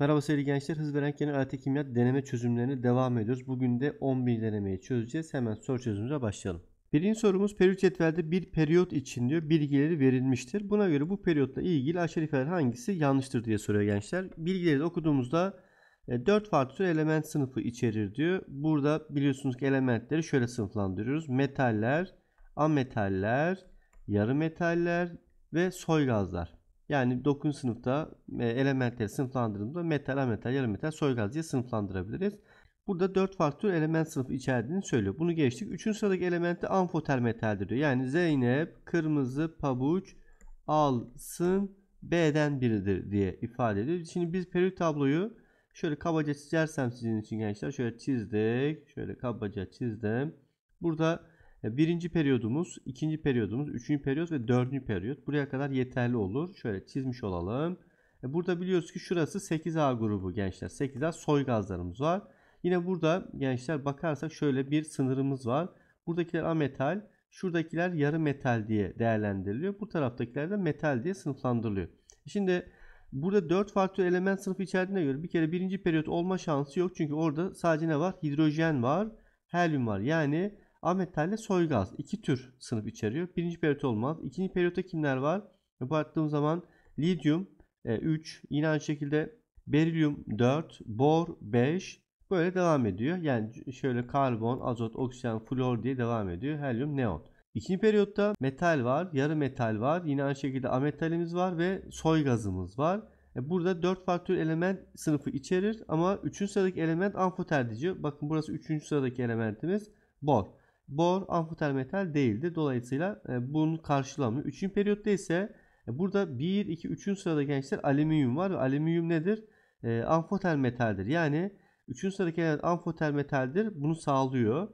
Merhaba sevgili gençler. Hız veren kendi alet kimya deneme çözümlerine devam ediyoruz. Bugün de 11 denemeyi çözeceğiz. Hemen soru çözümümüze başlayalım. Birinci sorumuz periyot cetvelde bir periyot için diyor bilgileri verilmiştir. Buna göre bu periyotla ilgili aşağı ifadeler hangisi yanlıştır diye soruyor gençler. Bilgileri de okuduğumuzda 4 e, farklı tür element sınıfı içerir diyor. Burada biliyorsunuz ki elementleri şöyle sınıflandırıyoruz. Metaller, ametaller, yarı metaller ve soy gazlar. Yani 9. sınıfta e, elementleri sınıflandırdığımızda metal, ametal, yarı metal, soy gaz diye sınıflandırabiliriz. Burada 4 farklı tür element sınıfı içerdiğini söylüyor. Bunu geçtik. 3. sıradaki amfoter amfotermetaldir diyor. Yani Zeynep kırmızı pabuç alsın B'den biridir diye ifade ediyor. Şimdi biz periyot tabloyu şöyle kabaca çizersem sizin için gençler. Şöyle çizdik. Şöyle kabaca çizdim. Burada Birinci periyodumuz, ikinci periyodumuz, üçüncü periyod ve dördüncü periyod Buraya kadar yeterli olur. Şöyle çizmiş olalım. E, burada biliyoruz ki şurası 8A grubu gençler. 8A soy gazlarımız var. Yine burada gençler bakarsak şöyle bir sınırımız var. Buradakiler ametal, şuradakiler yarı metal diye değerlendiriliyor. Bu taraftakiler de metal diye sınıflandırılıyor. E, şimdi burada 4 farklı element sınıfı içerdiğine göre bir kere birinci periyot olma şansı yok. Çünkü orada sadece ne var? Hidrojen var, helyum var. Yani Ahmetlerle soygaz. iki tür sınıf içeriyor. Birinci periyot olmaz. İkinci periyotta kimler var? E, Baktığım zaman lityum 3, e, yine aynı şekilde berilyum 4, bor 5 böyle devam ediyor. Yani şöyle karbon, azot, oksijen, flor diye devam ediyor. Helyum, neon. İkinci periyotta metal var, yarı metal var. Yine aynı şekilde ametalimiz var ve soy gazımız var. E, burada 4 farklı element sınıfı içerir ama 3. sıradaki element amfoter diye. Bakın burası 3. sıradaki elementimiz bor. Bor amfoter metal değildi. Dolayısıyla e, bunu karşılamıyor. 3. periyotta ise e, burada 1, 2, 3. sırada gençler alüminyum var. Ve alüminyum nedir? E, amfoter metaldir. Yani 3. sıradaki amfoter metaldir. Bunu sağlıyor.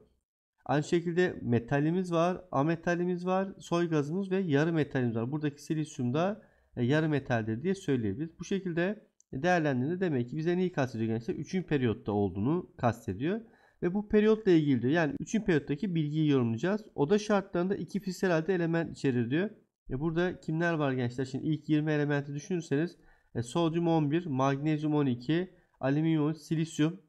Aynı şekilde metalimiz var, ametalimiz var, soy gazımız ve yarı metalimiz var. Buradaki silisyum da yarı metaldir diye söyleyebiliriz. Bu şekilde değerlendirdiğinde demek ki bize neyi kastediyor gençler? 3. periyotta olduğunu kastediyor. Ve bu periyotla ilgili diyor. Yani 3. periyottaki bilgiyi yorumlayacağız. Oda şartlarında iki fiziksel halde element içerir diyor. E burada kimler var gençler? Şimdi ilk 20 elementi düşünürseniz e, sodyum 11, magnezyum 12, alüminyum, silisyum,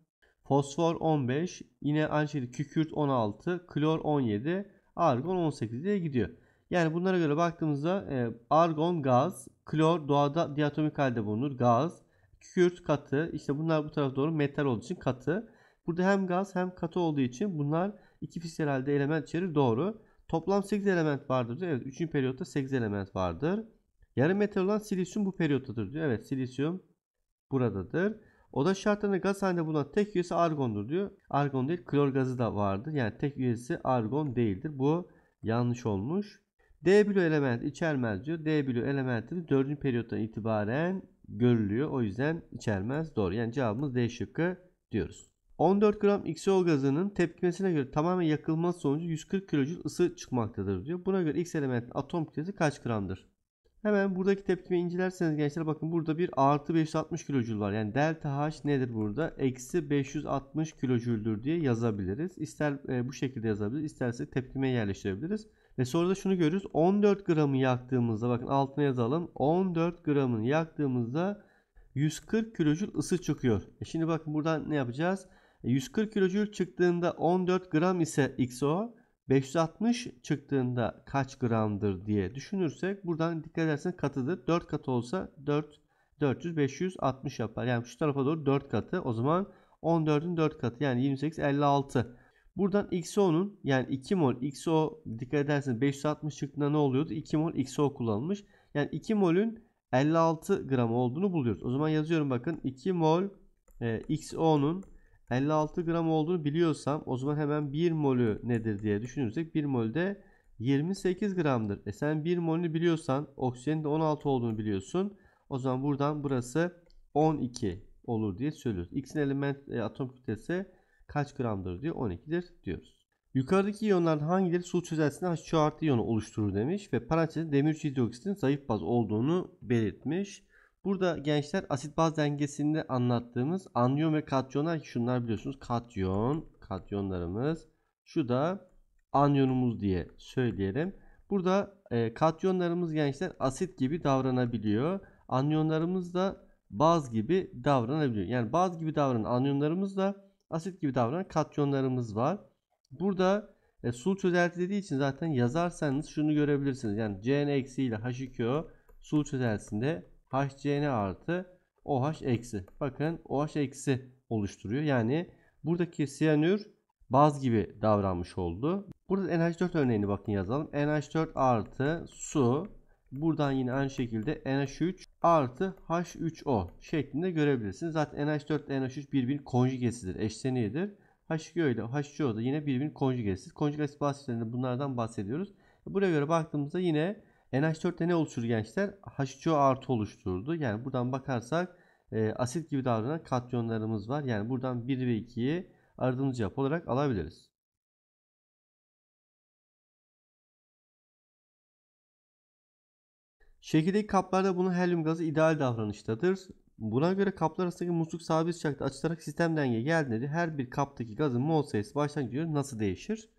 fosfor 15, yine aynı şekilde kükürt 16, klor 17, argon 18 diye gidiyor. Yani bunlara göre baktığımızda e, argon gaz, klor doğada diatomik halde bulunur gaz, kükürt katı, işte bunlar bu tarafa doğru metal olduğu için katı. Burada hem gaz hem katı olduğu için bunlar iki fizyeralde element içerir. Doğru. Toplam 8 element vardır diyor. Evet 3. periyotta 8 element vardır. Yarı metal olan silisyum bu periyottadır diyor. Evet silisyum buradadır. Oda şartlarında gaz halinde bulunan tek üyesi argondur diyor. Argon değil klor gazı da vardır. Yani tek üyesi argon değildir. Bu yanlış olmuş. D blue element içermez diyor. D blue elementini 4. periyottan itibaren görülüyor. O yüzden içermez. Doğru. Yani cevabımız D şıkkı diyoruz. 14 gram XO gazının tepkimesine göre tamamen yakılması sonucu 140 kJ ısı çıkmaktadır diyor. Buna göre X elementin atom kütlesi kaç gramdır? Hemen buradaki tepkime incelerseniz gençler bakın burada bir artı 560 kilojul var. Yani delta H nedir burada? Eksi 560 kilojuldür diye yazabiliriz. İster e, bu şekilde yazabiliriz. isterse tepkimeye yerleştirebiliriz. Ve sonra da şunu görürüz. 14 gramı yaktığımızda bakın altına yazalım. 14 gramını yaktığımızda 140 kilojul ısı çıkıyor. E şimdi bakın buradan ne yapacağız? 140 kilojül çıktığında 14 gram ise XO 560 çıktığında kaç gramdır diye düşünürsek buradan dikkat edersen katıdır. 4 katı olsa 4 400 560 yapar. Yani şu tarafa doğru 4 katı. O zaman 14'ün 4 katı yani 28 56. Buradan XO'nun yani 2 mol XO dikkat edersen 560 çıktığında ne oluyordu? 2 mol XO kullanılmış. Yani 2 mol'ün 56 gram olduğunu buluyoruz. O zaman yazıyorum bakın 2 mol e, XO'nun 56 gram olduğunu biliyorsam o zaman hemen 1 molü nedir diye düşünürsek 1 mol de 28 gramdır. E sen 1 molünü biliyorsan oksijenin de 16 olduğunu biliyorsun. O zaman buradan burası 12 olur diye söylüyoruz. X'in element e, atom kütlesi kaç gramdır diye 12'dir diyoruz. Yukarıdaki iyonların hangileri su çözeltisinde H2 artı iyonu oluşturur demiş ve parantezde demir hidroksitin zayıf baz olduğunu belirtmiş. Burada gençler asit baz dengesinde anlattığımız anyon ve katyonlar şunlar biliyorsunuz katyon katyonlarımız şu da anyonumuz diye söyleyelim. Burada e, katyonlarımız gençler asit gibi davranabiliyor. Anyonlarımız da baz gibi davranabiliyor. Yani baz gibi davranan anyonlarımız da asit gibi davranan katyonlarımız var. Burada e, sul çözelti dediği için zaten yazarsanız şunu görebilirsiniz. Yani CN eksiği ile H2O sul çözeltisinde HCN artı OH eksi. Bakın OH eksi oluşturuyor. Yani buradaki siyanür baz gibi davranmış oldu. Burada NH4 örneğini bakın yazalım. NH4 artı su. Buradan yine aynı şekilde NH3 artı H3O şeklinde görebilirsiniz. Zaten NH4 ile NH3 birbirinin konjugesidir, eşleniğidir. H2O ile H3O da yine birbirinin konjugesidir. Konjugasif bahsetlerinde bunlardan bahsediyoruz. Buraya göre baktığımızda yine NH4'te ne oluşur gençler? H2O artı oluşturdu. Yani buradan bakarsak e, asit gibi davranan katyonlarımız var. Yani buradan 1 ve 2'yi aradığımız yapı olarak alabiliriz. Şekildeki kaplarda bunun helyum gazı ideal davranıştadır. Buna göre kaplar arasındaki musluk sabit sıcakta açılarak sistem dengeye geldiğinde her bir kaptaki gazın mol sayısı başlangıç nasıl değişir?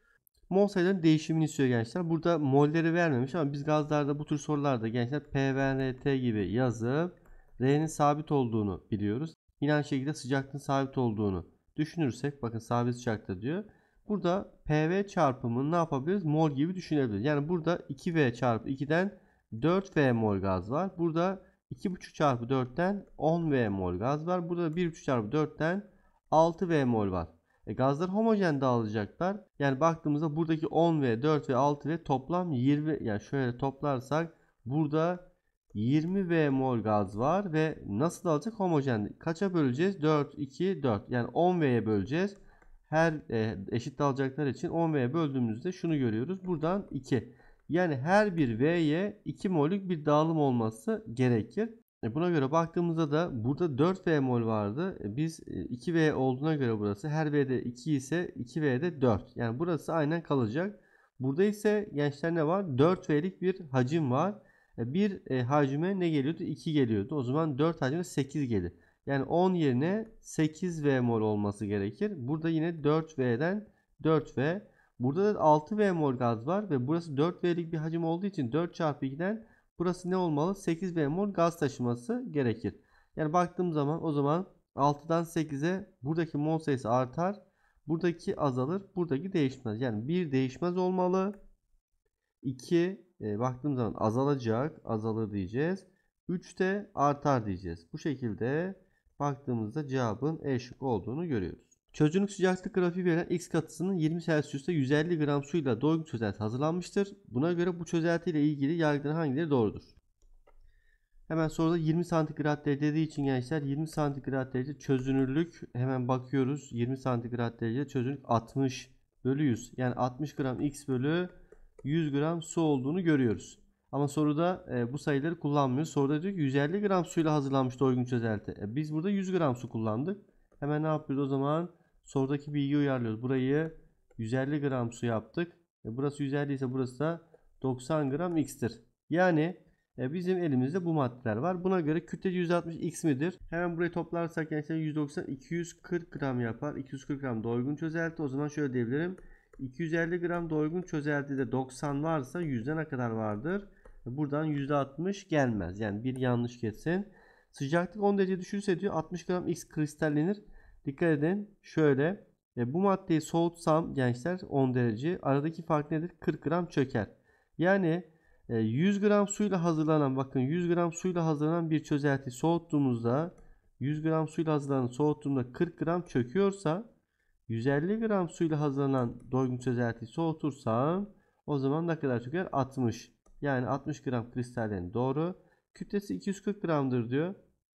Mol sayılarının değişimini istiyor gençler. Burada molleri vermemiş ama biz gazlarda bu tür sorularda gençler PVRT gibi yazıp R'nin sabit olduğunu biliyoruz. Yine aynı şekilde sıcaklığın sabit olduğunu düşünürsek bakın sabit sıcakta diyor. Burada PV çarpımını ne yapabiliriz? Mol gibi düşünebiliriz. Yani burada 2V çarpı 2'den 4V mol gaz var. Burada 2,5 çarpı 4'ten 10 V mol gaz var. Burada 1,5 çarpı 4'ten 6 V mol var. E gazlar homojen dağılacaklar. Yani baktığımızda buradaki 10 ve 4 ve 6 ve toplam 20 yani şöyle toplarsak burada 20 V mol gaz var ve nasıl dağılacak homojen. Kaça böleceğiz? 4 2 4. Yani 10 ve'ye böleceğiz. Her e, eşit dağılacaklar için 10 ve'ye böldüğümüzde şunu görüyoruz. Buradan 2. Yani her bir V'ye 2 mol'lük bir dağılım olması gerekir. E buna göre baktığımızda da burada 4 V mol vardı. E, biz 2 e, V olduğuna göre burası her V'de 2 ise 2 V'de 4. Yani burası aynen kalacak. Burada ise gençler ne var? 4 V'lik bir hacim var. E, bir hacime ne geliyordu? 2 geliyordu. O zaman 4 hacime 8 gelir. Yani 10 yerine 8 V mol olması gerekir. Burada yine 4 V'den 4 V. Burada da 6 V mol gaz var ve burası 4 V'lik bir hacim olduğu için 4 çarpı 2'den Burası ne olmalı? 8 ve mol gaz taşıması gerekir. Yani baktığım zaman o zaman 6'dan 8'e buradaki mol sayısı artar. Buradaki azalır. Buradaki değişmez. Yani 1 değişmez olmalı. 2 e, baktığım zaman azalacak. Azalır diyeceğiz. 3 de artar diyeceğiz. Bu şekilde baktığımızda cevabın E olduğunu görüyoruz. Çözünürlük sıcaklık grafiği veren X katısının 20 Celsius'ta 150 gram suyla doygun çözelti hazırlanmıştır. Buna göre bu çözelti ile ilgili yargıların hangileri doğrudur? Hemen soruda 20 santigrat derece dediği için gençler 20 santigrat derece çözünürlük hemen bakıyoruz. 20 santigrat derece çözünürlük 60 bölü 100. Yani 60 gram X bölü 100 gram su olduğunu görüyoruz. Ama soruda e, bu sayıları kullanmıyoruz. Soruda diyor ki 150 gram suyla hazırlanmış doygun çözelti. E, biz burada 100 gram su kullandık. Hemen ne yapıyoruz o zaman? sorudaki bilgiyi uyarlıyoruz. Burayı 150 gram su yaptık. E burası 150 ise burası da 90 gram x'tir. Yani e, bizim elimizde bu maddeler var. Buna göre kütlece 160 x midir? Hemen burayı toplarsak gençler 190 240 gram yapar. 240 gram doygun çözelti. O zaman şöyle diyebilirim. 250 gram doygun çözeltide 90 varsa 100'e ne kadar vardır? E, buradan %60 gelmez. Yani bir yanlış kesin. Sıcaklık 10 derece düşürse diyor 60 gram x kristallenir. Dikkat edin şöyle e, bu maddeyi soğutsam gençler 10 derece aradaki fark nedir? 40 gram çöker. Yani e, 100 gram suyla hazırlanan bakın 100 gram suyla hazırlanan bir çözelti soğuttuğumuzda 100 gram suyla hazırlanan soğuttuğumda 40 gram çöküyorsa 150 gram suyla hazırlanan doygun çözelti soğutursam o zaman ne kadar çöker? 60. Yani 60 gram kristallerin doğru. Kütlesi 240 gramdır diyor.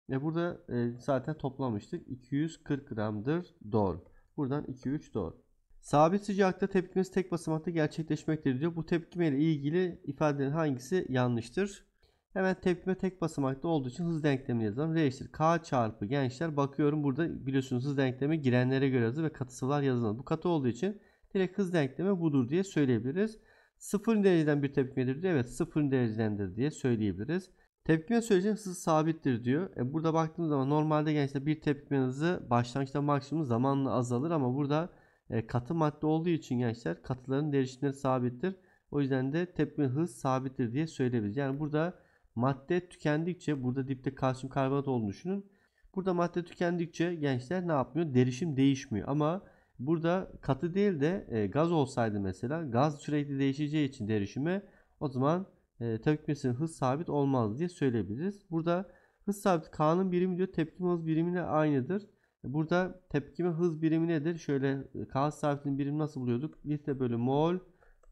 Ve burada e, zaten toplamıştık. 240 gramdır doğru. Buradan 2-3 doğru. Sabit sıcakta tepkimiz tek basamakta gerçekleşmektedir diyor. Bu tepkime ile ilgili ifadenin hangisi yanlıştır? Hemen tepkime tek basamakta olduğu için hız denklemini yazalım. R eşittir K çarpı gençler. Bakıyorum burada biliyorsunuz hız denklemi girenlere göre yazılır ve katı sıvılar yazılır. Bu katı olduğu için direkt hız denklemi budur diye söyleyebiliriz. Sıfır dereceden bir tepkimedir diyor. Evet sıfır derecedendir diye söyleyebiliriz. Tepkime süreci hızı sabittir diyor. E burada baktığımız zaman normalde gençler bir tepkime hızı başlangıçta maksimum zamanla azalır ama burada e, katı madde olduğu için gençler katıların derişimleri sabittir. O yüzden de tepkime hız sabittir diye söyleyebiliriz. Yani burada madde tükendikçe burada dipte kalsiyum karbonat olduğunu düşünün. Burada madde tükendikçe gençler ne yapmıyor? Derişim değişmiyor ama burada katı değil de e, gaz olsaydı mesela gaz sürekli değişeceği için derişimi o zaman e, ee, tepki hız sabit olmaz diye söyleyebiliriz. Burada hız sabit K'nın birimi diyor tepkime hız birimiyle aynıdır. Burada tepkime hız birimi nedir? Şöyle e, K sabitinin birimi nasıl buluyorduk? Litre bölü mol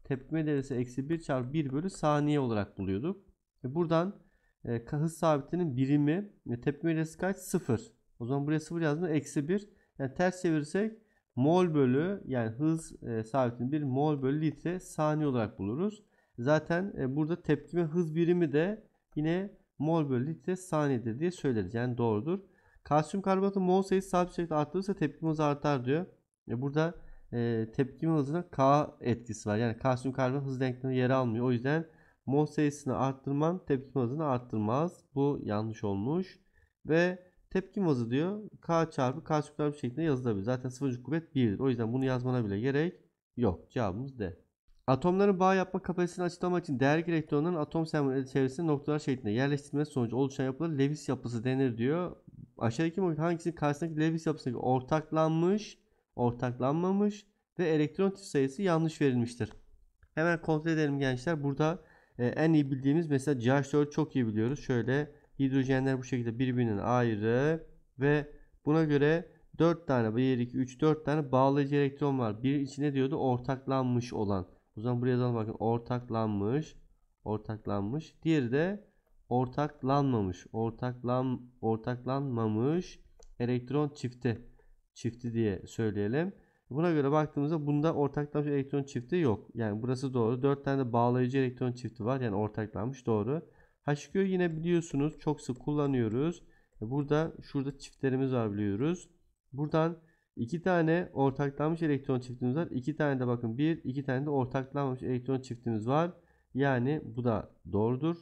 tepkime derecesi eksi 1 çarpı 1 bölü saniye olarak buluyorduk. E buradan e, hız sabitinin birimi e, tepkime derecesi kaç? 0. O zaman buraya 0 yazdığında eksi 1. Yani ters çevirirsek mol bölü yani hız e, sabitinin bir mol bölü litre saniye olarak buluruz. Zaten e, burada tepkime hız birimi de yine mol bölü litre saniyedir diye söyleriz. Yani doğrudur. Kalsiyum karbonatı mol sayısı sabit şekilde arttırırsa tepkime hızı artar diyor. E, burada e, tepkime hızına K etkisi var. Yani kalsiyum karbonat hız denkleminde yer almıyor. O yüzden mol sayısını arttırman tepkime hızını arttırmaz. Bu yanlış olmuş. Ve tepkime hızı diyor K çarpı K çarpı şeklinde yazılabilir. Zaten sıvıcı kuvvet 1'dir. O yüzden bunu yazmana bile gerek yok. Cevabımız D. Atomların bağ yapma kapasitesini açıklamak için değerli elektronların atom e, çevresinde noktalar şeklinde yerleştirilmesi sonucu oluşan yapılar Lewis yapısı denir diyor. Aşağıdaki model hangisinin karşısındaki Lewis yapısındaki ortaklanmış, ortaklanmamış ve elektron tip sayısı yanlış verilmiştir. Hemen kontrol edelim gençler. Burada e, en iyi bildiğimiz mesela CH4 çok iyi biliyoruz. Şöyle hidrojenler bu şekilde birbirinden ayrı ve buna göre 4 tane 1 2 3 4 tane bağlayıcı elektron var. Bir içine diyordu ortaklanmış olan. O zaman buraya yazalım bakın ortaklanmış. Ortaklanmış. Diğeri de ortaklanmamış. Ortaklan ortaklanmamış elektron çifti. Çifti diye söyleyelim. Buna göre baktığımızda bunda ortaklanmış elektron çifti yok. Yani burası doğru. 4 tane de bağlayıcı elektron çifti var. Yani ortaklanmış doğru. HQ yine biliyorsunuz çok sık kullanıyoruz. E, burada şurada çiftlerimiz var biliyoruz. Buradan İki tane ortaklanmış elektron çiftimiz var. İki tane de bakın bir, iki tane de ortaklanmamış elektron çiftimiz var. Yani bu da doğrudur.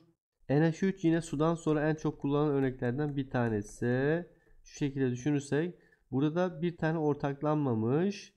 NH3 yine sudan sonra en çok kullanılan örneklerden bir tanesi. Şu şekilde düşünürsek burada da bir tane ortaklanmamış.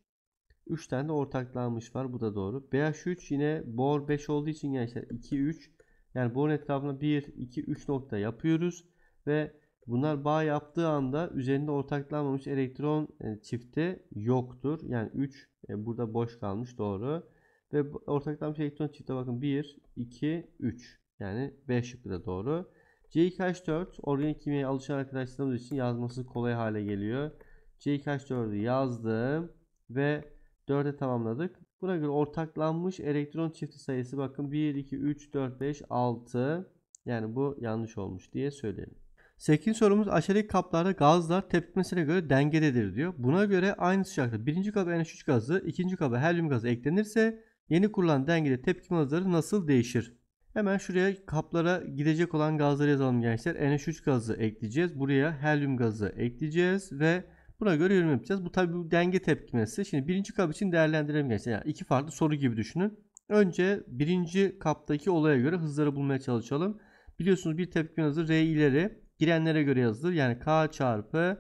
3 tane de ortaklanmış var. Bu da doğru. BH3 yine bor 5 olduğu için gençler 2 3 yani borun etrafına 1 2 3 nokta yapıyoruz ve Bunlar bağ yaptığı anda üzerinde ortaklanmamış elektron e, çifti yoktur. Yani 3 e, burada boş kalmış doğru. Ve ortaklanmış elektron çifte bakın 1, 2, 3. Yani 5 şıkkı da doğru. CH4 organik kimyaya alışan arkadaşlarımız için yazması kolay hale geliyor. CH4'ü yazdım ve 4'e tamamladık. Buna göre ortaklanmış elektron çifti sayısı bakın 1, 2, 3, 4, 5, 6. Yani bu yanlış olmuş diye söyleyelim. 8. sorumuz aşağıdaki kaplarda gazlar tepkimesine göre dengededir diyor. Buna göre aynı sıcakta birinci kaba NH3 gazı, ikinci kaba helyum gazı eklenirse yeni kurulan dengede tepkime hızları nasıl değişir? Hemen şuraya kaplara gidecek olan gazları yazalım gençler. NH3 gazı ekleyeceğiz. Buraya helyum gazı ekleyeceğiz ve buna göre yorum yapacağız. Bu tabi bu denge tepkimesi. Şimdi birinci kap için değerlendirelim gençler. Yani iki farklı soru gibi düşünün. Önce birinci kaptaki olaya göre hızları bulmaya çalışalım. Biliyorsunuz bir tepkime hızı R ileri girenlere göre yazılır. Yani K çarpı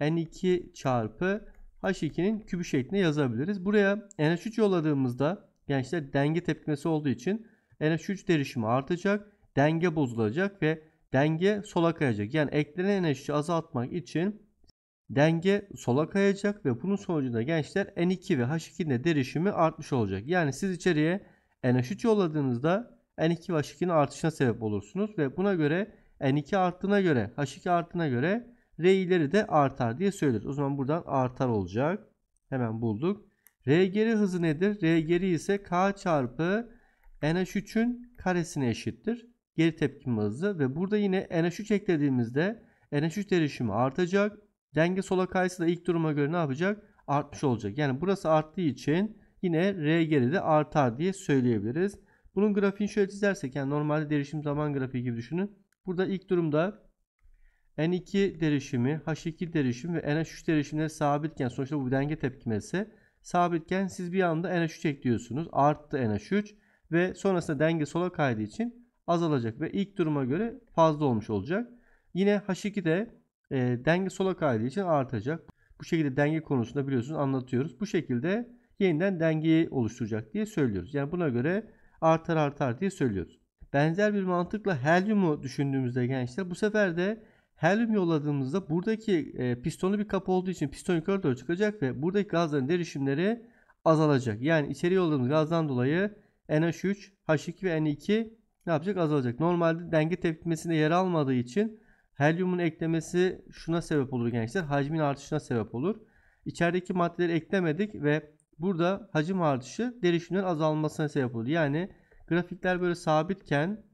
N2 çarpı H2'nin kübü şeklinde yazabiliriz. Buraya NH3 yolladığımızda gençler işte denge tepkimesi olduğu için NH3 derişimi artacak. Denge bozulacak ve denge sola kayacak. Yani eklenen NH3'ü azaltmak için denge sola kayacak ve bunun sonucunda gençler N2 ve H2'nin derişimi artmış olacak. Yani siz içeriye NH3 yolladığınızda N2 ve H2'nin artışına sebep olursunuz ve buna göre N2 arttığına göre H2 arttığına göre R ileri de artar diye söyleriz. O zaman buradan artar olacak. Hemen bulduk. R geri hızı nedir? R geri ise K çarpı NH3'ün karesine eşittir. Geri tepkim hızı ve burada yine NH3 eklediğimizde NH3 derişimi artacak. Denge sola kayısı da ilk duruma göre ne yapacak? Artmış olacak. Yani burası arttığı için yine R geri de artar diye söyleyebiliriz. Bunun grafiğini şöyle çizersek yani normalde derişim zaman grafiği gibi düşünün. Burada ilk durumda N2 derişimi, H2 derişim ve NH3 derişimleri sabitken sonuçta bu bir denge tepkimesi sabitken siz bir anda NH3 ekliyorsunuz. Arttı NH3 ve sonrasında denge sola kaydığı için azalacak ve ilk duruma göre fazla olmuş olacak. Yine H2 de e, denge sola kaydığı için artacak. Bu şekilde denge konusunda biliyorsunuz anlatıyoruz. Bu şekilde yeniden dengeyi oluşturacak diye söylüyoruz. Yani buna göre artar artar diye söylüyoruz. Benzer bir mantıkla helyumu düşündüğümüzde gençler bu sefer de helyum yolladığımızda buradaki e, pistonu bir kapı olduğu için piston yukarı doğru çıkacak ve buradaki gazların derişimleri azalacak. Yani içeri yolladığımız gazdan dolayı NH3, H2 ve N2 ne yapacak? Azalacak. Normalde denge tepkimesinde yer almadığı için helyumun eklemesi şuna sebep olur gençler. Hacmin artışına sebep olur. İçerideki maddeleri eklemedik ve burada hacim artışı derişimlerin azalmasına sebep olur. Yani Grafikler böyle sabitken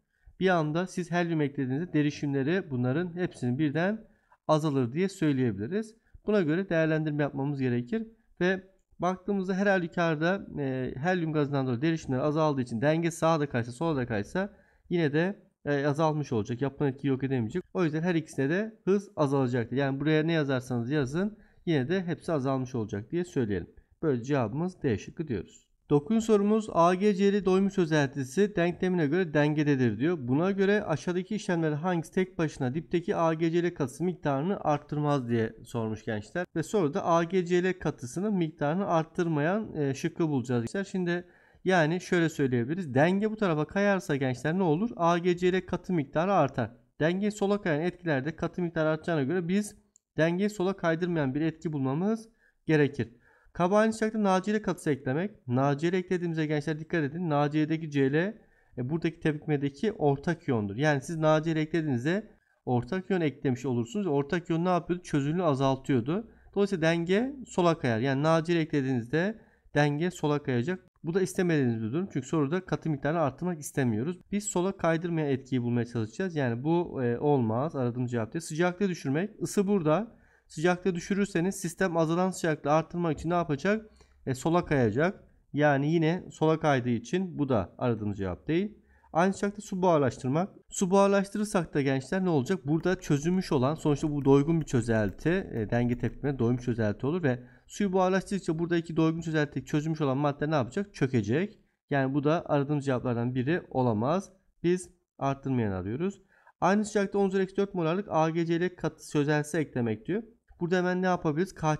bir anda siz helyum eklediğinizde derişimleri bunların hepsinin birden azalır diye söyleyebiliriz. Buna göre değerlendirme yapmamız gerekir ve baktığımızda her halükarda e, helyum gazından dolayı derişimler azaldığı için denge sağa da kaysa sola da kaysa yine de e, azalmış olacak. Yapılan etki yok edemeyecek. O yüzden her ikisine de hız azalacaktır. Yani buraya ne yazarsanız yazın yine de hepsi azalmış olacak diye söyleyelim. Böyle cevabımız D şıkkı diyoruz. Dokuz sorumuz AGC'li doymuş özeltisi denklemine göre dengededir diyor. Buna göre aşağıdaki işlemler hangisi tek başına dipteki AGC'li katısı miktarını arttırmaz diye sormuş gençler. Ve sonra da AGC'li katısının miktarını arttırmayan e, şıkkı bulacağız gençler. Şimdi yani şöyle söyleyebiliriz. Denge bu tarafa kayarsa gençler ne olur? AGC'li katı miktarı artar. Denge sola kayan etkilerde katı miktarı artacağına göre biz dengeyi sola kaydırmayan bir etki bulmamız gerekir. Kabahat sıcakta nacire katısı eklemek. Nacire eklediğimizde gençler dikkat edin. Nacire'deki CL e, buradaki tepkimedeki ortak yondur. Yani siz nacire eklediğinizde ortak yön eklemiş olursunuz. Ortak yön ne yapıyordu? Çözünürlüğü azaltıyordu. Dolayısıyla denge sola kayar. Yani nacire eklediğinizde denge sola kayacak. Bu da istemediğimiz bir durum. Çünkü soruda katı miktarını arttırmak istemiyoruz. Biz sola kaydırmayan etkiyi bulmaya çalışacağız. Yani bu e, olmaz. Aradığımız cevap değil. Sıcaklığı düşürmek. Isı burada. Sıcaklığı düşürürseniz sistem azalan sıcaklığı arttırmak için ne yapacak? E, sola kayacak. Yani yine sola kaydığı için bu da aradığımız cevap değil. Aynı sıcakta su buharlaştırmak. Su buharlaştırırsak da gençler ne olacak? Burada çözülmüş olan sonuçta bu doygun bir çözelti. E, denge tepkimine doymuş çözelti olur ve suyu buharlaştırdıkça buradaki doygun çözelti çözülmüş olan madde ne yapacak? Çökecek. Yani bu da aradığımız cevaplardan biri olamaz. Biz arttırmayanı arıyoruz. Aynı sıcakta 10 üzeri 4 molarlık ile katı çözelti eklemek diyor. Burada hemen ne yapabiliriz? K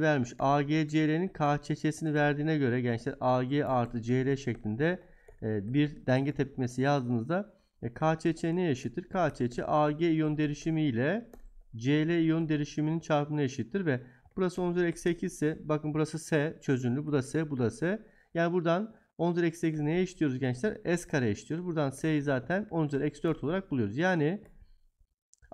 vermiş. AGCL'nin K çeçesini verdiğine göre gençler AG artı CL şeklinde e, bir denge tepkimesi yazdığınızda e, KÇÇ ne eşittir? KÇÇ AG iyon derişimi ile CL iyon derişiminin çarpımına eşittir ve burası 10 üzeri eksi 8 ise bakın burası S çözünürlü bu da S bu da S. Yani buradan 10 üzeri eksi 8 neye eşitliyoruz gençler? S kare eşitliyoruz. Buradan S'yi zaten 10 üzeri eksi 4 olarak buluyoruz. Yani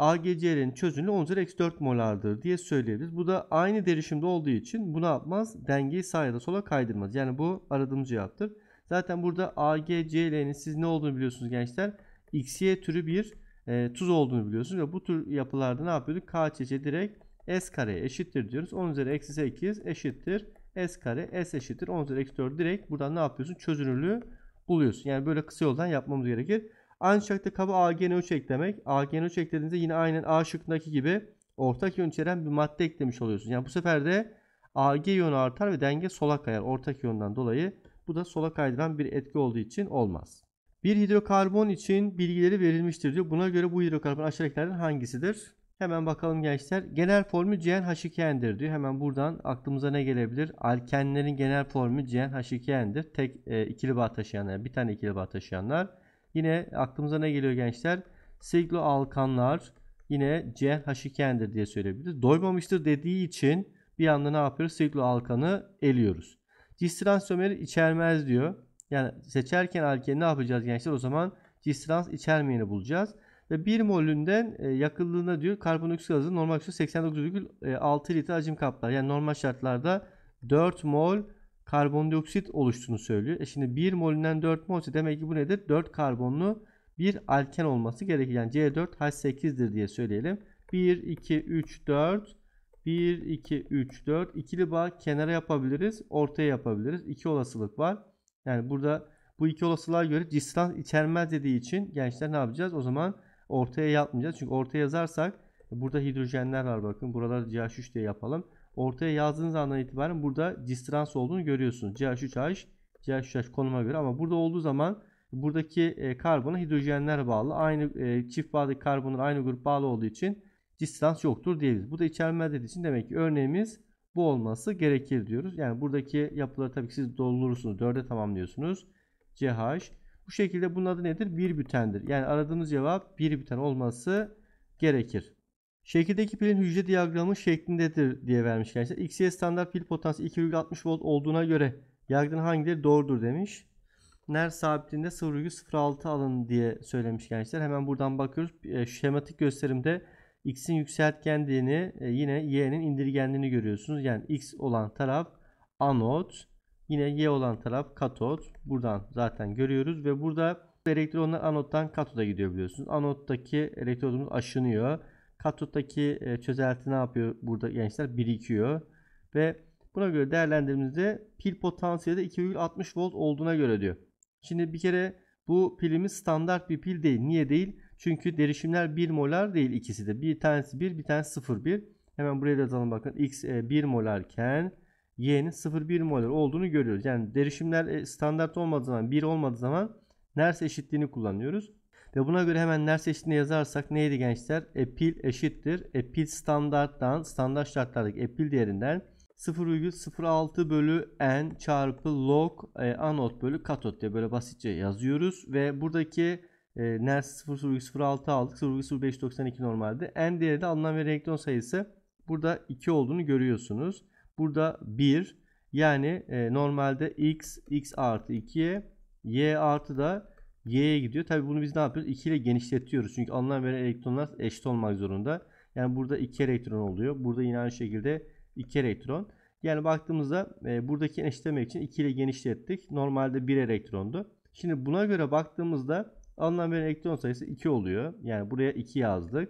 AgCl'nin çözünürlüğü 10 üzeri eksi 4 molardır diye söyleyebiliriz. Bu da aynı derişimde olduğu için bunu yapmaz. Dengeyi sağa ya da sola kaydırmaz. Yani bu aradığımız cevaptır. Zaten burada AgCl'nin siz ne olduğunu biliyorsunuz gençler. XY türü bir e, tuz olduğunu biliyorsunuz. Ve bu tür yapılarda ne yapıyorduk? KCC direkt S kareye eşittir diyoruz. 10 üzeri eksi 8 eşittir. S kare S eşittir. 10 üzeri eksi 4 direkt buradan ne yapıyorsun? Çözünürlüğü buluyorsun. Yani böyle kısa yoldan yapmamız gerekir. Aynı şekilde kaba AgN3 eklemek. AgN3 eklediğinizde yine aynen A şıkkındaki gibi ortak yön içeren bir madde eklemiş oluyorsunuz. Yani bu sefer de Ag yönü artar ve denge sola kayar ortak yönden dolayı. Bu da sola kaydıran bir etki olduğu için olmaz. Bir hidrokarbon için bilgileri verilmiştir diyor. Buna göre bu hidrokarbon aşağıdakilerden hangisidir? Hemen bakalım gençler. Genel formül CnH2n'dir diyor. Hemen buradan aklımıza ne gelebilir? Alkenlerin genel formülü CnH2n'dir. Tek e, ikili bağ taşıyanlar, bir tane ikili bağ taşıyanlar. Yine aklımıza ne geliyor gençler? alkanlar yine C haşikendir diye söyleyebiliriz. Doymamıştır dediği için bir anda ne yapıyoruz? alkanı eliyoruz. Distransiyomeri içermez diyor. Yani seçerken alkeni ne yapacağız gençler? O zaman distrans içermeyeni bulacağız. Ve 1 molünden e, yakıllığına diyor karbondioksit gazı normal 89,6 litre hacim kaplar. Yani normal şartlarda 4 mol karbondioksit oluştuğunu söylüyor. E şimdi 1 molünden 4 mol ise demek ki bu nedir? 4 karbonlu bir alken olması gerekir. Yani C4H8'dir diye söyleyelim. 1, 2, 3, 4 1, 2, 3, 4 ikili bağ kenara yapabiliriz. Ortaya yapabiliriz. İki olasılık var. Yani burada bu iki olasılığa göre distans içermez dediği için gençler ne yapacağız? O zaman ortaya yapmayacağız. Çünkü ortaya yazarsak burada hidrojenler var bakın. Buraları CH3 diye yapalım ortaya yazdığınız andan itibaren burada distans olduğunu görüyorsunuz. CH3H, CH3H konuma göre ama burada olduğu zaman buradaki e, karbona hidrojenler bağlı. Aynı e, çift bağdaki karbonlar aynı grup bağlı olduğu için distans yoktur diyebiliriz. Bu da içermez dediği için demek ki örneğimiz bu olması gerekir diyoruz. Yani buradaki yapıları tabii ki siz doldurursunuz. 4'e tamamlıyorsunuz. CH. Bu şekilde bunun adı nedir? Bir bütendir. Yani aradığımız cevap bir büten olması gerekir. Şekildeki pilin hücre diyagramı şeklindedir diye vermiş gençler. XY standart pil potansiyeli 2,60 volt olduğuna göre yargının hangileri doğrudur demiş. NER sabitliğinde 0,06 alın diye söylemiş gençler. Hemen buradan bakıyoruz. Ee, şematik gösterimde x'in yükseltgenliğini e, yine y'nin indirgenliğini görüyorsunuz. Yani x olan taraf anot. Yine y olan taraf katot. Buradan zaten görüyoruz ve burada elektronlar anottan katoda gidiyor biliyorsunuz. Anottaki elektrodumuz aşınıyor. Katod'daki e, çözelti ne yapıyor burada gençler? Birikiyor. Ve buna göre değerlendirdiğimizde pil potansiyeli de 2,60 volt olduğuna göre diyor. Şimdi bir kere bu pilimiz standart bir pil değil. Niye değil? Çünkü derişimler 1 molar değil ikisi de. Bir tanesi 1, bir tanesi 0,1. Hemen buraya da yazalım bakın. X e, 1 molarken Y'nin 0,1 molar olduğunu görüyoruz. Yani derişimler e, standart olmadığı zaman, 1 olmadığı zaman Ners eşitliğini kullanıyoruz. Ve buna göre hemen ler eşitliğinde yazarsak neydi gençler? Epil eşittir. Epil standarttan standart şartlardaki epil değerinden 0,06 bölü n çarpı log e, anot bölü katot diye böyle basitçe yazıyoruz. Ve buradaki e, NERS 0,06 aldık. 0,0592 normalde. N değeri de alınan bir elektron sayısı burada 2 olduğunu görüyorsunuz. Burada 1 yani e, normalde x, x artı 2'ye y artı da y'ye gidiyor. Tabi bunu biz ne yapıyoruz? 2 ile genişletiyoruz. Çünkü alınan veren elektronlar eşit olmak zorunda. Yani burada 2 elektron oluyor. Burada yine aynı şekilde 2 elektron. Yani baktığımızda e, buradaki eşitlemek için 2 ile genişlettik. Normalde 1 elektrondu. Şimdi buna göre baktığımızda alınan veren elektron sayısı 2 oluyor. Yani buraya 2 yazdık.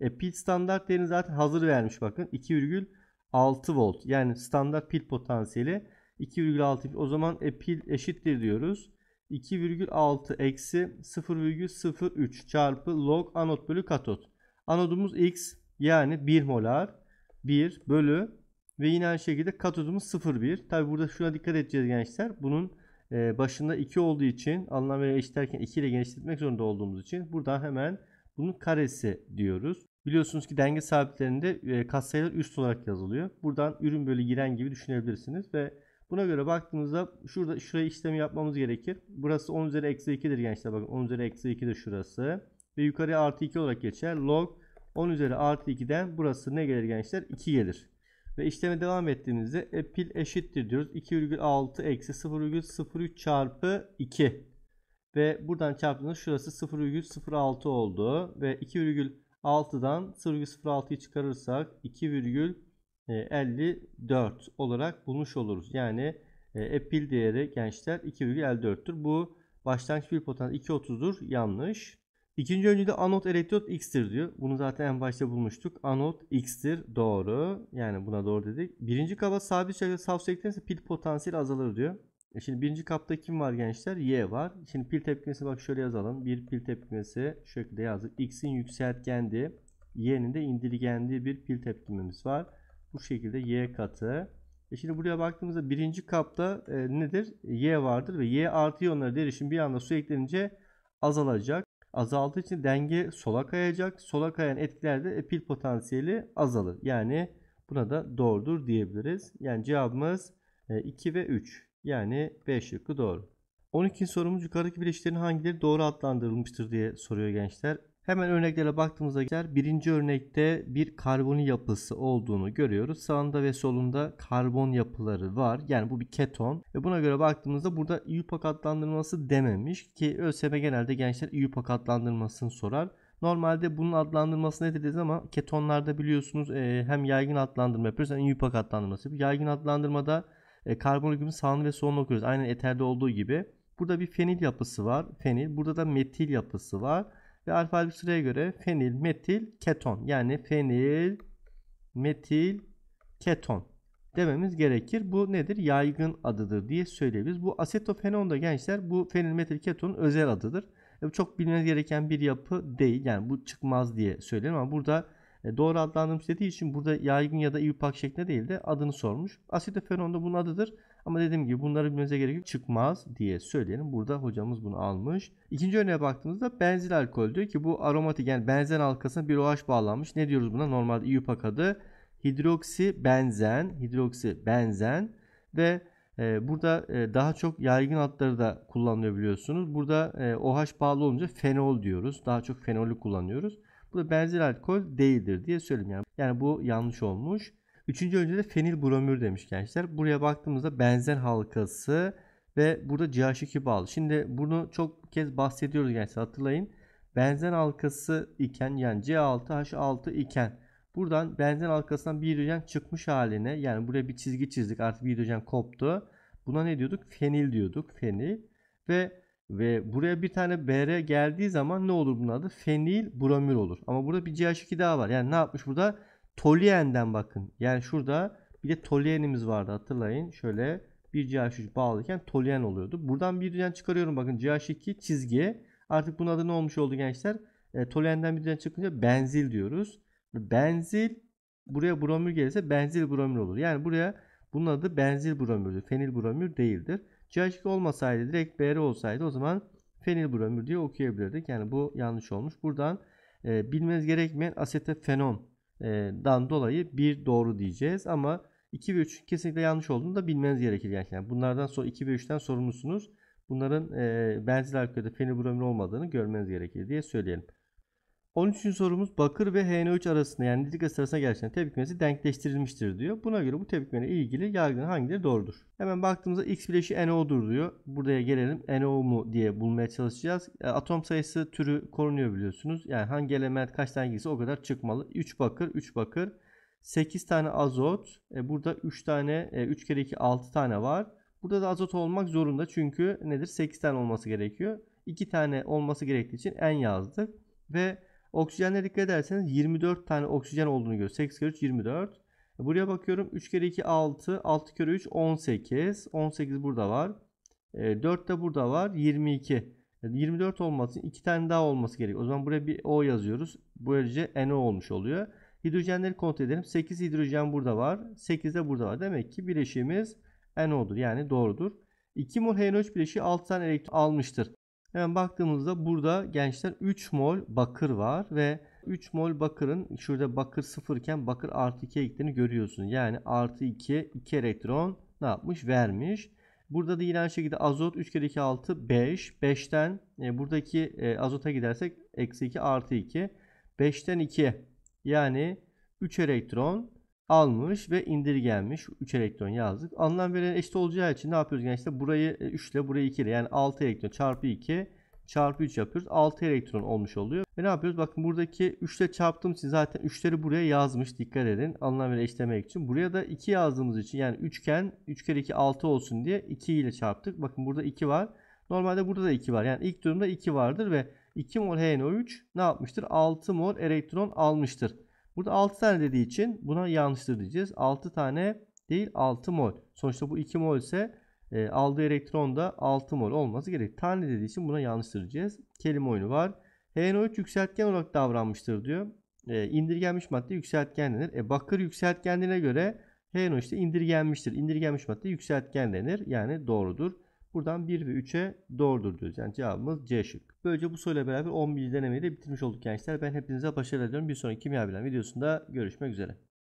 E, pil standart değerini zaten hazır vermiş bakın. 2,6 volt. Yani standart pil potansiyeli 2,6. O zaman e, pil eşittir diyoruz. 2,6 eksi 0,03 çarpı log anot bölü katot. Anodumuz X yani 1 molar 1 bölü ve yine aynı şekilde katodumuz 0,1. Tabi burada şuna dikkat edeceğiz gençler. Bunun e, başında 2 olduğu için alınan ve eşitlerken 2 ile genişletmek zorunda olduğumuz için buradan hemen bunun karesi diyoruz. Biliyorsunuz ki denge sabitlerinde e, katsayılar üst olarak yazılıyor. Buradan ürün bölü giren gibi düşünebilirsiniz ve Buna göre baktığımızda şurada şuraya işlemi yapmamız gerekir. Burası 10 üzeri eksi 2'dir gençler. Bakın 10 üzeri eksi 2'dir şurası. Ve yukarıya artı 2 olarak geçer. Log 10 üzeri artı 2'den burası ne gelir gençler? 2 gelir. Ve işleme devam ettiğimizde e, pil eşittir diyoruz. 2,6 eksi 0,03 çarpı 2. Ve buradan çarptığımız şurası 0,06 oldu. Ve 2,6'dan 0,06'yı çıkarırsak 2, 54 ee, olarak bulmuş oluruz. Yani epil değeri gençler 2,54'tür. Bu başlangıç pil potansiyel 2,30'dur. Yanlış. İkinci öncülü anot elektrot x'tir diyor. Bunu zaten en başta bulmuştuk. Anot x'tir. Doğru. Yani buna doğru dedik. Birinci kaba sabit şekilde saf çektiğinizde pil potansiyeli azalır diyor. E şimdi birinci kapta kim var gençler? Y var. Şimdi pil tepkimesi bak şöyle yazalım. Bir pil tepkimesi şöyle yazdık. X'in yükseltgendi. Y'nin de indirgendiği bir pil tepkimemiz var. Bu şekilde y katı. E şimdi buraya baktığımızda birinci kapta e, nedir? Y vardır ve Y artı iyonlara derişim bir anda su eklenince azalacak. Azaldığı için denge sola kayacak. Sola kayan etkilerde e, pil potansiyeli azalır. Yani buna da doğrudur diyebiliriz. Yani cevabımız e, 2 ve 3. Yani 5 şıkkı doğru. 12. sorumuz yukarıdaki bileşiklerin hangileri doğru adlandırılmıştır diye soruyor gençler. Hemen örneklere baktığımızda gençler birinci örnekte bir karbon yapısı olduğunu görüyoruz. Sağında ve solunda karbon yapıları var. Yani bu bir keton. Ve buna göre baktığımızda burada IUPAC adlandırması dememiş ki ÖSYM genelde gençler IUPAC adlandırmasını sorar. Normalde bunun adlandırması ne dediğiz ama ketonlarda biliyorsunuz e, hem yaygın adlandırma yapıyoruz hem IUPAC adlandırması. Yaygın adlandırmada e, karbon atomu sağını ve solunu okuyoruz. Aynen eterde olduğu gibi. Burada bir fenil yapısı var. Fenil. Burada da metil yapısı var. Ve alfabetik sıraya göre fenil, metil, keton. Yani fenil, metil, keton dememiz gerekir. Bu nedir? Yaygın adıdır diye söyleyebiliriz. Bu asetofenon da gençler bu fenil metil ketonun özel adıdır. E, bu çok bilmeniz gereken bir yapı değil. Yani bu çıkmaz diye söylerim ama burada e, doğru adlandırmış dediği için burada yaygın ya da iupak şeklinde değil de adını sormuş. Asetofenon da bunun adıdır. Ama dediğim gibi bunları bilmenize gerek yok. Çıkmaz diye söyleyelim. Burada hocamız bunu almış. İkinci örneğe baktığımızda benzil alkol diyor ki bu aromatik yani benzen halkasına bir OH bağlanmış. Ne diyoruz buna? Normalde IUPAC adı hidroksi benzen, hidroksi benzen ve e, burada e, daha çok yaygın adları da kullanılıyor biliyorsunuz. Burada e, OH bağlı olunca fenol diyoruz. Daha çok fenolü kullanıyoruz. Bu da benzil alkol değildir diye söyleyeyim. Yani, yani bu yanlış olmuş. Üçüncü öncü de fenil bromür demiş gençler. Buraya baktığımızda benzen halkası ve burada CH2 bağlı. Şimdi bunu çok kez bahsediyoruz gençler hatırlayın. Benzen halkası iken yani C6H6 iken buradan benzen halkasından bir hidrojen çıkmış haline yani buraya bir çizgi çizdik artık bir hidrojen koptu. Buna ne diyorduk? Fenil diyorduk. Fenil ve ve buraya bir tane BR geldiği zaman ne olur bunun adı? Fenil bromür olur. Ama burada bir CH2 daha var. Yani ne yapmış burada? Tolien'den bakın. Yani şurada bir de Tolien'imiz vardı hatırlayın. Şöyle bir CH3 bağlıyken Tolien oluyordu. Buradan bir düzen çıkarıyorum bakın CH2 çizgi. Artık bunun adı ne olmuş oldu gençler? E, Tolien'den bir düzen çıkınca benzil diyoruz. Benzil buraya bromür gelirse benzil bromür olur. Yani buraya bunun adı benzil bromürdür. Fenil bromür değildir. CH2 olmasaydı direkt BR olsaydı o zaman fenil bromür diye okuyabilirdik. Yani bu yanlış olmuş. Buradan e, bilmeniz gerekmeyen asetafenon dan dolayı bir doğru diyeceğiz ama 2 ve 3 kesinlikle yanlış olduğunu da bilmeniz gerekir yani. Bunlardan sonra 2 ve 3'ten sorumlusunuz. Bunların e, benzil alkolde fenibromin olmadığını görmeniz gerekir diye söyleyelim. 13. sorumuz Bakır ve HN3 arasında yani nitelik sırasına gerçekten tepkimesi denkleştirilmiştir diyor. Buna göre bu tepkimeyle ilgili yargının hangileri doğrudur? Hemen baktığımızda X bileşi NO'dur diyor. Buraya gelelim NO mu diye bulmaya çalışacağız. E, atom sayısı türü korunuyor biliyorsunuz. Yani hangi element kaç tane girse o kadar çıkmalı. 3 bakır, 3 bakır. 8 tane azot. E, burada 3 tane, 3 e, kere 2 6 tane var. Burada da azot olmak zorunda çünkü nedir? 8 tane olması gerekiyor. 2 tane olması gerektiği için N yazdık. Ve Oksijenle dikkat ederseniz 24 tane oksijen olduğunu görüyoruz. 8 kere 3 24. E, buraya bakıyorum 3 kere 2 6. 6 kere 3 18. 18 burada var. 4 e, de burada var. 22. 24 e, olması için 2 tane daha olması gerekiyor. O zaman buraya bir O yazıyoruz. Böylece NO olmuş oluyor. Hidrojenleri kontrol edelim. 8 hidrojen burada var. 8 de burada var. Demek ki bileşiğimiz NO'dur. Yani doğrudur. 2 mol HNO3 bileşiği 6 tane elektron almıştır. Hemen baktığımızda burada gençler 3 mol bakır var ve 3 mol bakırın şurada bakır sıfırken bakır artı 2'ye gittiğini görüyorsunuz. Yani artı 2, 2 elektron ne yapmış? Vermiş. Burada da yine aynı şekilde azot 3 kere 2 6 5. 5'ten e, buradaki e, azota gidersek eksi 2 artı 2. 5'ten 2 yani 3 elektron almış ve indirgenmiş. 3 elektron yazdık. Alınan verilerin eşit olacağı için ne yapıyoruz gençler? burayı 3 e, ile burayı 2 ile yani 6 elektron çarpı 2 çarpı 3 yapıyoruz. 6 elektron olmuş oluyor. Ve ne yapıyoruz? Bakın buradaki 3 ile çarptığım için zaten 3'leri buraya yazmış. Dikkat edin. Anlam verilen eşitlemek için. Buraya da 2 yazdığımız için yani üçgen 3 kere 2 6 olsun diye 2 ile çarptık. Bakın burada 2 var. Normalde burada da 2 var. Yani ilk durumda 2 vardır ve 2 mol HNO3 ne yapmıştır? 6 mol elektron almıştır. Burada 6 tane dediği için buna yanlıştır diyeceğiz. 6 tane değil 6 mol. Sonuçta bu 2 mol ise e, aldığı elektron da 6 mol olması gerek. Tane dediği için buna yanlıştır diyeceğiz. Kelime oyunu var. HNO3 yükseltgen olarak davranmıştır diyor. E, indirgenmiş madde yükseltgen denir. E, bakır yükseltgenliğine göre HNO işte indirgenmiştir. İndirgenmiş madde yükseltgen denir. Yani doğrudur. Buradan 1 ve 3'e doğrudur diyoruz. Yani cevabımız C şık. Böylece bu soruyla beraber 11. denemeyi de bitirmiş olduk gençler. Ben hepinize başarılar diliyorum. Bir sonraki kimya bilen videosunda görüşmek üzere.